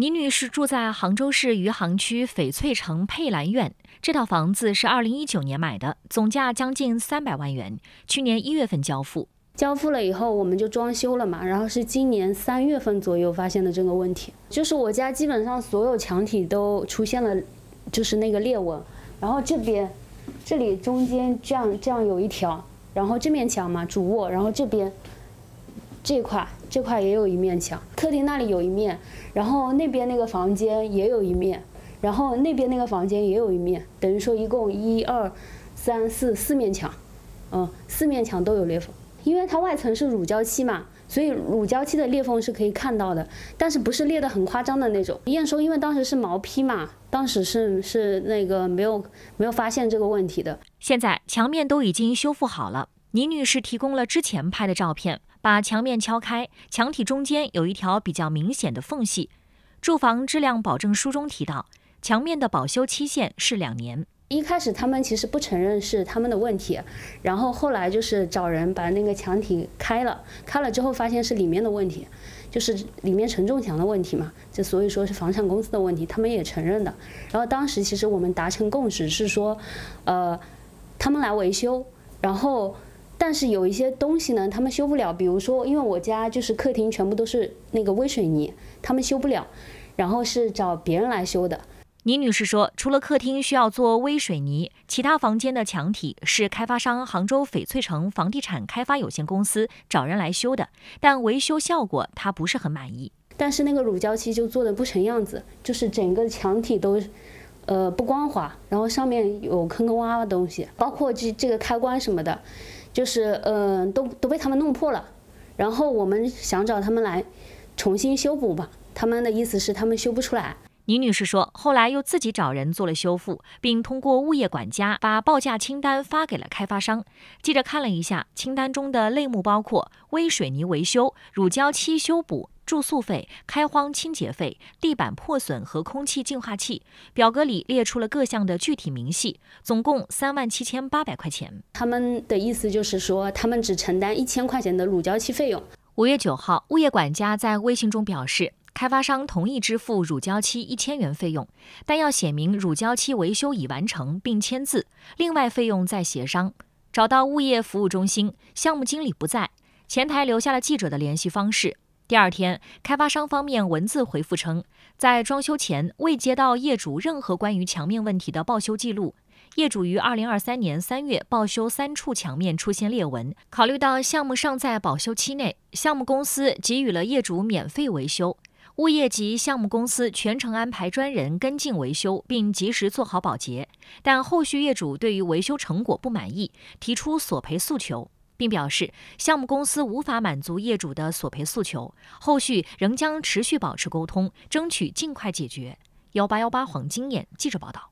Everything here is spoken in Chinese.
倪女士住在杭州市余杭区翡翠城佩兰苑，这套房子是二零一九年买的，总价将近三百万元，去年一月份交付。交付了以后，我们就装修了嘛，然后是今年三月份左右发现的这个问题，就是我家基本上所有墙体都出现了，就是那个裂纹。然后这边，这里中间这样这样有一条，然后这面墙嘛，主卧，然后这边，这块。这块也有一面墙，客厅那里有一面，然后那边那个房间也有一面，然后那边那个房间也有一面，等于说一共一二三四四面墙，嗯，四面墙都有裂缝，因为它外层是乳胶漆嘛，所以乳胶漆的裂缝是可以看到的，但是不是裂得很夸张的那种。验收因为当时是毛坯嘛，当时是是那个没有没有发现这个问题的，现在墙面都已经修复好了。倪女士提供了之前拍的照片，把墙面敲开，墙体中间有一条比较明显的缝隙。住房质量保证书中提到，墙面的保修期限是两年。一开始他们其实不承认是他们的问题，然后后来就是找人把那个墙体开了，开了之后发现是里面的问题，就是里面承重墙的问题嘛。这所以说是房产公司的问题，他们也承认的。然后当时其实我们达成共识是说，呃，他们来维修，然后。但是有一些东西呢，他们修不了，比如说，因为我家就是客厅全部都是那个微水泥，他们修不了，然后是找别人来修的。倪女士说，除了客厅需要做微水泥，其他房间的墙体是开发商杭州翡翠城房地产开发有限公司找人来修的，但维修效果她不是很满意。但是那个乳胶漆就做的不成样子，就是整个墙体都，呃不光滑，然后上面有坑坑洼洼的东西，包括这这个开关什么的。就是，嗯，都都被他们弄破了，然后我们想找他们来重新修补吧。他们的意思是他们修不出来。倪女士说，后来又自己找人做了修复，并通过物业管家把报价清单发给了开发商。记者看了一下清单中的类目，包括微水泥维修、乳胶漆修补。住宿费、开荒清洁费、地板破损和空气净化器，表格里列出了各项的具体明细，总共三万七千八百块钱。他们的意思就是说，他们只承担一千块钱的乳胶漆费用。五月九号，物业管家在微信中表示，开发商同意支付乳胶漆一千元费用，但要写明乳胶漆维修已完成，并签字。另外费用再协商。找到物业服务中心，项目经理不在，前台留下了记者的联系方式。第二天，开发商方面文字回复称，在装修前未接到业主任何关于墙面问题的报修记录。业主于二零二三年三月报修三处墙面出现裂纹，考虑到项目尚在保修期内，项目公司给予了业主免费维修。物业及项目公司全程安排专人跟进维修，并及时做好保洁。但后续业主对于维修成果不满意，提出索赔诉求。并表示，项目公司无法满足业主的索赔诉求，后续仍将持续保持沟通，争取尽快解决。幺八幺八黄金眼记者报道。